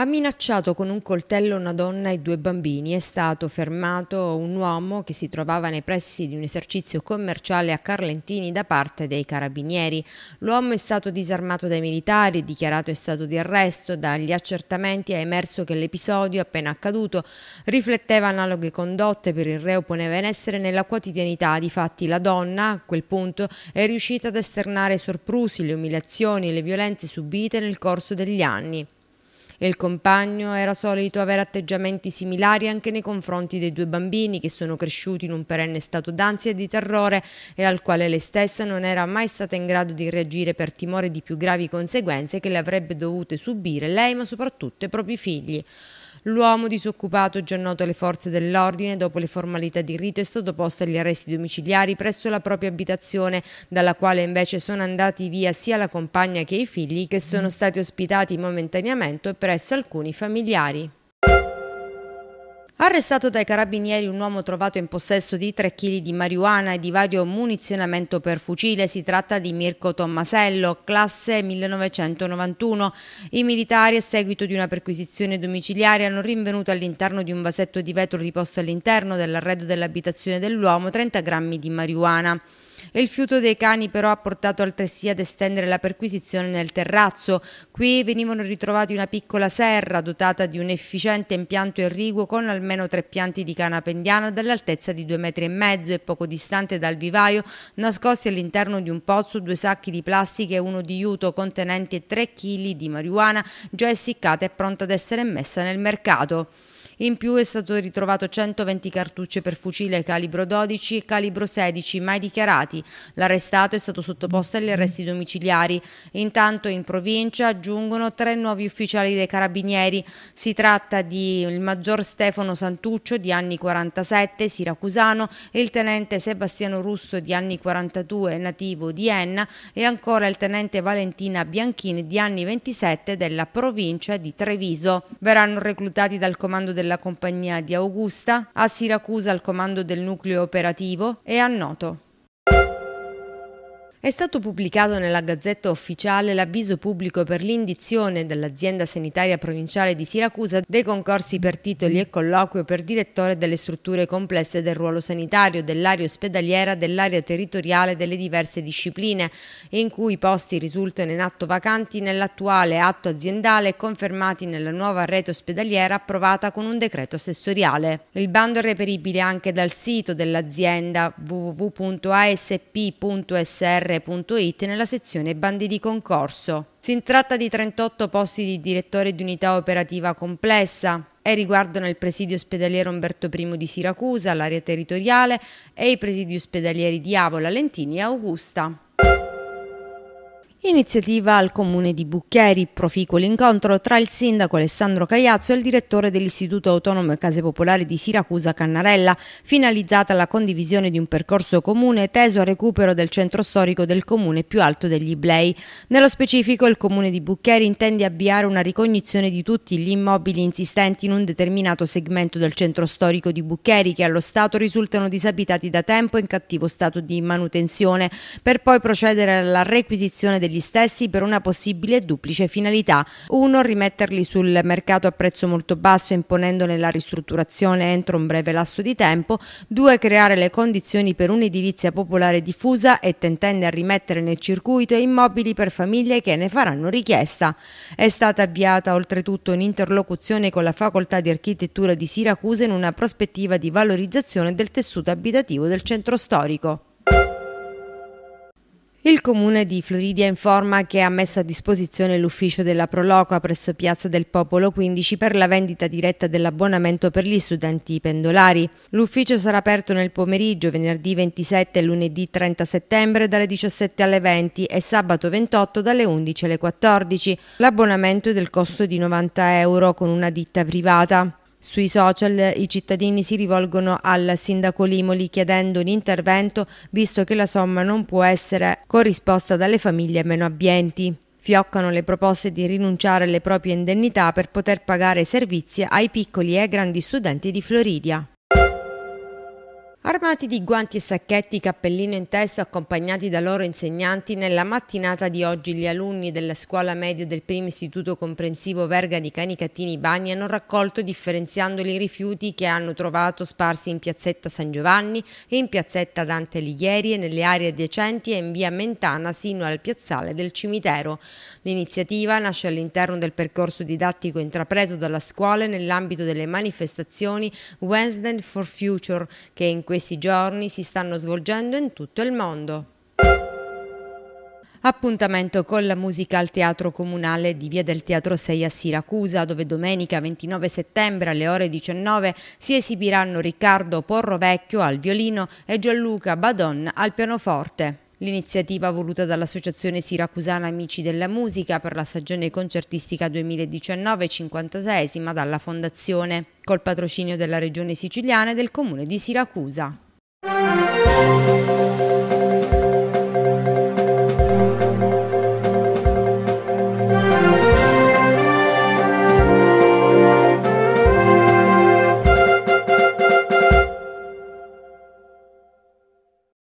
Ha minacciato con un coltello una donna e due bambini. È stato fermato un uomo che si trovava nei pressi di un esercizio commerciale a Carlentini da parte dei carabinieri. L'uomo è stato disarmato dai militari, e dichiarato in stato di arresto. Dagli accertamenti è emerso che l'episodio appena accaduto rifletteva analoghe condotte per il reo poneva in essere nella quotidianità. Difatti la donna, a quel punto, è riuscita ad esternare i sorprusi, le umiliazioni e le violenze subite nel corso degli anni e il compagno era solito avere atteggiamenti similari anche nei confronti dei due bambini che sono cresciuti in un perenne stato d'ansia e di terrore e al quale lei stessa non era mai stata in grado di reagire per timore di più gravi conseguenze che le avrebbe dovute subire lei ma soprattutto i propri figli. L'uomo disoccupato, già noto alle forze dell'ordine, dopo le formalità di rito è stato posto agli arresti domiciliari presso la propria abitazione, dalla quale invece sono andati via sia la compagna che i figli che sono stati ospitati momentaneamente presso alcuni familiari. Arrestato dai carabinieri un uomo trovato in possesso di 3 kg di marijuana e di vario munizionamento per fucile, si tratta di Mirko Tommasello, classe 1991. I militari a seguito di una perquisizione domiciliare hanno rinvenuto all'interno di un vasetto di vetro riposto all'interno dell'arredo dell'abitazione dell'uomo 30 grammi di marijuana. Il fiuto dei cani però ha portato altresì ad estendere la perquisizione nel terrazzo. Qui venivano ritrovati una piccola serra dotata di un efficiente impianto irriguo con almeno tre pianti di cana pendiana dall'altezza di due metri e mezzo e poco distante dal vivaio, nascosti all'interno di un pozzo due sacchi di plastica e uno di juto contenenti 3 chili di marijuana già essiccata e pronta ad essere messa nel mercato. In più è stato ritrovato 120 cartucce per fucile calibro 12 e calibro 16 mai dichiarati. L'arrestato è stato sottoposto agli arresti domiciliari. Intanto in provincia aggiungono tre nuovi ufficiali dei carabinieri. Si tratta di il maggior Stefano Santuccio di anni 47, siracusano, e il tenente Sebastiano Russo di anni 42, nativo di Enna, e ancora il tenente Valentina Bianchini di anni 27 della provincia di Treviso. Verranno reclutati dal comando della della compagnia di Augusta, a Siracusa al comando del nucleo operativo e a Noto. È stato pubblicato nella Gazzetta Ufficiale l'avviso pubblico per l'indizione dell'azienda sanitaria provinciale di Siracusa dei concorsi per titoli e colloquio per direttore delle strutture complesse del ruolo sanitario, dell'area ospedaliera, dell'area territoriale delle diverse discipline, in cui i posti risultano in atto vacanti nell'attuale atto aziendale confermati nella nuova rete ospedaliera approvata con un decreto assessoriale. Il bando è reperibile anche dal sito dell'azienda www.asp.sr dr.it nella sezione bandi di concorso. Si tratta di 38 posti di direttore di unità operativa complessa e riguardano il presidio ospedaliero Umberto I di Siracusa, l'area territoriale e i presidi ospedalieri di Avola, Lentini e Augusta. Iniziativa al comune di Bucchieri, proficuo l'incontro tra il sindaco Alessandro Cagliazzo e il direttore dell'Istituto Autonomo e Case Popolari di Siracusa Cannarella, finalizzata alla condivisione di un percorso comune teso al recupero del centro storico del comune più alto degli Iblei. Nello specifico il comune di Bucchieri intende avviare una ricognizione di tutti gli immobili insistenti in un determinato segmento del centro storico di Bucchieri che allo Stato risultano disabitati da tempo e in cattivo stato di manutenzione, per poi procedere alla requisizione degli degli stessi per una possibile duplice finalità. Uno, rimetterli sul mercato a prezzo molto basso imponendone la ristrutturazione entro un breve lasso di tempo. Due, creare le condizioni per un'edilizia popolare diffusa e tentenne a rimettere nel circuito immobili per famiglie che ne faranno richiesta. È stata avviata oltretutto un'interlocuzione con la Facoltà di Architettura di Siracusa in una prospettiva di valorizzazione del tessuto abitativo del centro storico. Il comune di Floridia informa che ha messo a disposizione l'ufficio della Proloqua presso Piazza del Popolo 15 per la vendita diretta dell'abbonamento per gli studenti pendolari. L'ufficio sarà aperto nel pomeriggio venerdì 27 e lunedì 30 settembre dalle 17 alle 20 e sabato 28 dalle 11 alle 14. L'abbonamento è del costo di 90 euro con una ditta privata. Sui social i cittadini si rivolgono al sindaco Limoli chiedendo un intervento visto che la somma non può essere corrisposta dalle famiglie meno abbienti. Fioccano le proposte di rinunciare alle proprie indennità per poter pagare servizi ai piccoli e ai grandi studenti di Floridia. Armati di guanti e sacchetti, cappellino in testa, accompagnati da loro insegnanti, nella mattinata di oggi gli alunni della scuola media del primo istituto comprensivo Verga di Canicattini Bagni hanno raccolto differenziandoli i rifiuti che hanno trovato sparsi in piazzetta San Giovanni e in piazzetta Dante Alighieri e nelle aree adiacenti e in via Mentana sino al piazzale del cimitero. L'iniziativa nasce all'interno del percorso didattico intrapreso dalla scuola nell'ambito delle manifestazioni Wednesday for Future che in questi giorni si stanno svolgendo in tutto il mondo. Appuntamento con la musica al Teatro Comunale di Via del Teatro 6 a Siracusa, dove domenica 29 settembre alle ore 19 si esibiranno Riccardo Porrovecchio al violino e Gianluca Badon al pianoforte. L'iniziativa voluta dall'Associazione Siracusana Amici della Musica per la stagione concertistica 2019-56 dalla Fondazione, col patrocinio della Regione Siciliana e del Comune di Siracusa.